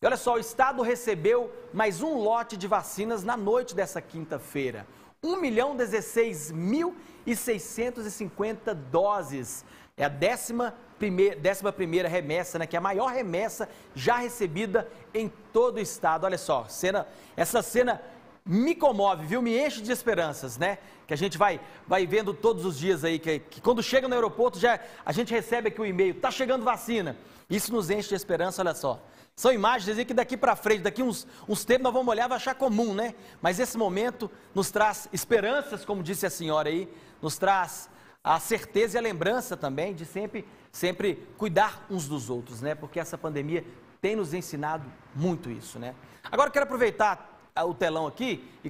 E olha só, o Estado recebeu mais um lote de vacinas na noite dessa quinta-feira. 1 milhão 16 mil e 650 doses. É a décima primeira, décima primeira remessa, né, que é a maior remessa já recebida em todo o estado. Olha só, cena, essa cena me comove, viu? Me enche de esperanças, né? Que a gente vai, vai vendo todos os dias aí, que, que quando chega no aeroporto, já a gente recebe aqui o e-mail, tá chegando vacina. Isso nos enche de esperança, olha só. São imagens aí que daqui para frente, daqui uns, uns tempos nós vamos olhar e vai achar comum, né? Mas esse momento nos traz esperanças, como disse a senhora aí, nos traz a certeza e a lembrança também de sempre, sempre cuidar uns dos outros, né? Porque essa pandemia tem nos ensinado muito isso, né? Agora eu quero aproveitar o telão aqui e